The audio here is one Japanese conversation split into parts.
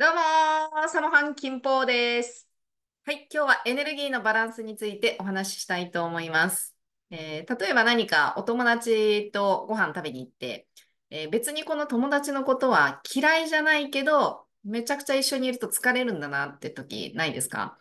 どうもサモハン金峰です。はい、今日はエネルギーのバランスについてお話ししたいと思います。えー、例えば何かお友達とご飯食べに行って、えー、別にこの友達のことは嫌いじゃないけど、めちゃくちゃ一緒にいると疲れるんだなって時ないですか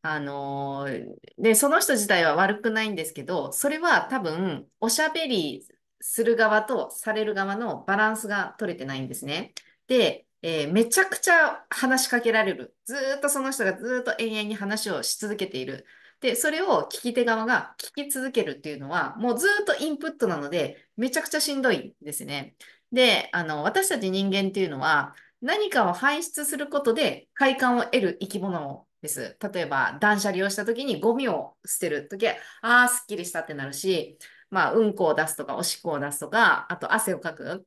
あのー、で、その人自体は悪くないんですけど、それは多分おしゃべりする側とされる側のバランスが取れてないんですね。で、えー、めちゃくちゃ話しかけられる。ずっとその人がずっと永遠に話をし続けている。で、それを聞き手側が聞き続けるっていうのは、もうずっとインプットなので、めちゃくちゃしんどいんですね。で、あの、私たち人間っていうのは、何かを排出することで快感を得る生き物です。例えば、断捨離をした時にゴミを捨てる時は、ああ、すっきりしたってなるし、まあ、うんこを出すとか、おしっこを出すとか、あと汗をかく。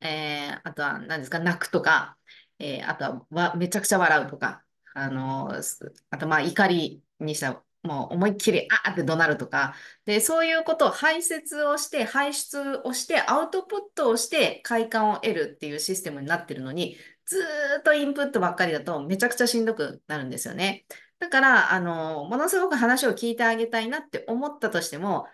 えあとは何ですか、泣くとか、えー、あとはめちゃくちゃ笑うとか、あのあとまあ怒りにしたら、もう思いっきりあーって怒鳴るとか、で、そういうことを排泄をして、排出をして、アウトプットをして快感を得るっていうシステムになってるのに、ずっとインプットばっかりだとめちゃくちゃしんどくなるんですよね。だから、あの、ものすごく話を聞いてあげたいなって思ったとしても、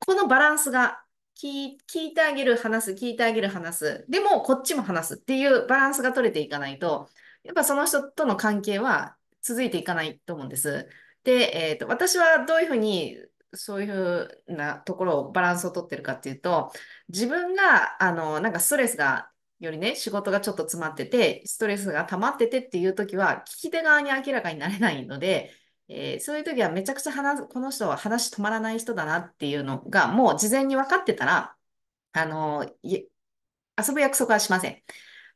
このバランスが聞いてあげる、話す、聞いてあげる、話す。でも、こっちも話すっていうバランスが取れていかないと、やっぱその人との関係は続いていかないと思うんです。で、えっ、ー、と、私はどういうふうにそういうふうなところをバランスを取ってるかっていうと、自分が、あの、なんかストレスがよりね、仕事がちょっと詰まってて、ストレスが溜まっててっていう時は、聞き手側に明らかになれないので、えー、そういう時はめちゃくちゃ話この人は話止まらない人だなっていうのがもう事前に分かってたら、あの遊ぶ約束はしません。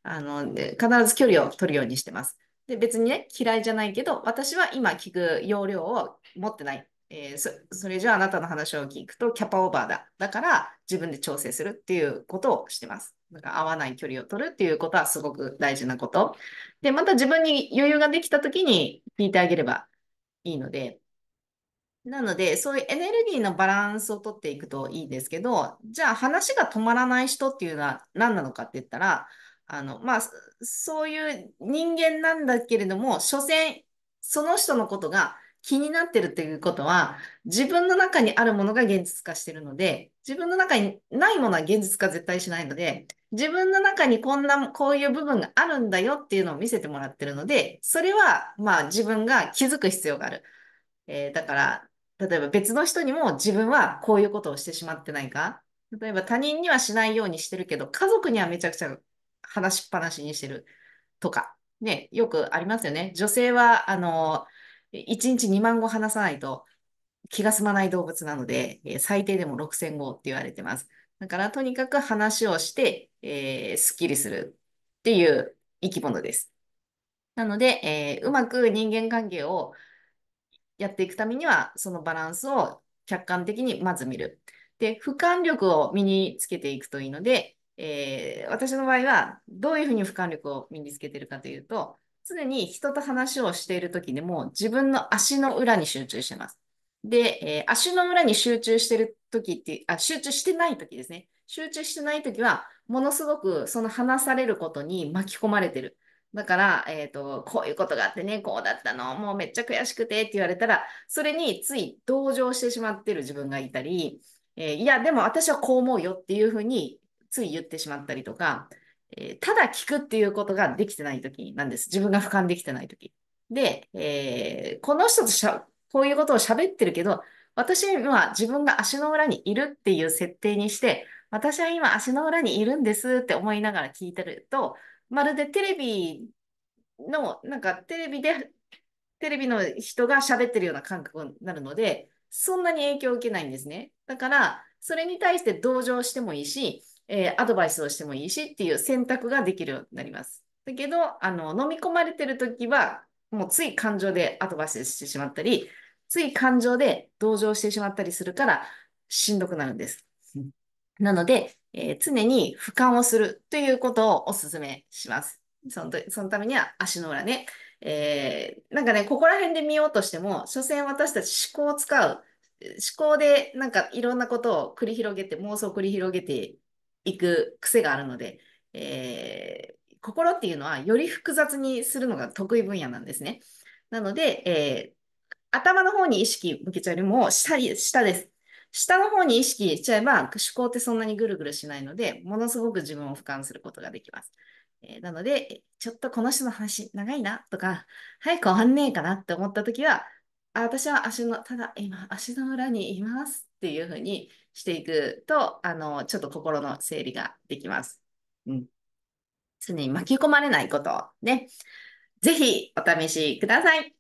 あの必ず距離を取るようにしてます。で別にね嫌いじゃないけど私は今聞く要領を持ってない。えー、そそれじゃああなたの話を聞くとキャパオーバーだ。だから自分で調整するっていうことをしてます。なんか合わない距離を取るっていうことはすごく大事なこと。で、また自分に余裕ができた時に聞いてあげればいいので、なので、そういうエネルギーのバランスをとっていくといいですけど、じゃあ話が止まらない人っていうのは何なのかって言ったら、あの、まあ、そういう人間なんだけれども、所詮、その人のことが気になってるっていうことは、自分の中にあるものが現実化してるので、自分の中にないものは現実化絶対しないので、自分の中にこんな、こういう部分があるんだよっていうのを見せてもらってるので、それは、まあ自分が気づく必要がある。えー、だから、例えば別の人にも自分はこういうことをしてしまってないか例えば他人にはしないようにしてるけど、家族にはめちゃくちゃ話しっぱなしにしてるとか、ね、よくありますよね。女性は、あの、1日2万語話さないと気が済まない動物なので、最低でも6000語って言われてます。だからとにかく話をして、えー、スッキリするっていう生き物です。なので、えー、うまく人間関係をやっていくためには、そのバランスを客観的にまず見る。で、俯瞰力を身につけていくといいので、えー、私の場合はどういうふうに俯瞰力を身につけてるかというと、常に人と話をしている時でも自分の足の裏に集中してます。で、えー、足の裏に集中してる時って、あ、集中してない時ですね。集中してない時は、ものすごくその話されることに巻き込まれてる。だから、えっ、ー、と、こういうことがあってね、こうだったの、もうめっちゃ悔しくてって言われたら、それについ同情してしまってる自分がいたり、えー、いや、でも私はこう思うよっていうふうについ言ってしまったりとか、えー、ただ聞くっていうことができてない時なんです。自分が俯瞰できてない時。で、えこの人としゃこういうことを喋ってるけど、私は自分が足の裏にいるっていう設定にして、私は今足の裏にいるんですって思いながら聞いてると、まるでテレビの、なんかテレビで、テレビの人が喋ってるような感覚になるので、そんなに影響を受けないんですね。だから、それに対して同情してもいいし、えー、アドバイスをしてもいいしっていう選択ができるようになります。だけど、あの、飲み込まれてる時は、もうつい感情でアドバイスしてしまったり、つい感情で同情してしまったりするからしんどくなるんです。なので、えー、常に俯瞰をするということをお勧めします。そのそのためには足の裏ね。えー、なんかね、ここら辺で見ようとしても、所詮私たち思考を使う。思考でなんかいろんなことを繰り広げて、妄想を繰り広げていく癖があるので、えー、心っていうのはより複雑にするのが得意分野なんですね。なので、え頭の方に意識向けちゃうよりも、下、下です。下の方に意識しちゃえば、思考ってそんなにぐるぐるしないので、ものすごく自分を俯瞰することができます。えー、なので、ちょっとこの人の話長いなとか、早く終わんねえかなって思った時は、あ私は足の、ただ今、足の裏にいますっていうふうにしていくと、あの、ちょっと心の整理ができます。うん。常に巻き込まれないことをね、ぜひお試しください。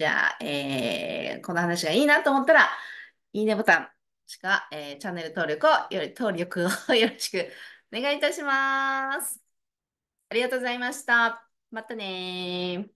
じゃあ、えー、この話がいいなと思ったら、いいねボタンしか、えー、チャンネル登録をより、登録を よろしくお願いいたします。ありがとうございました。またね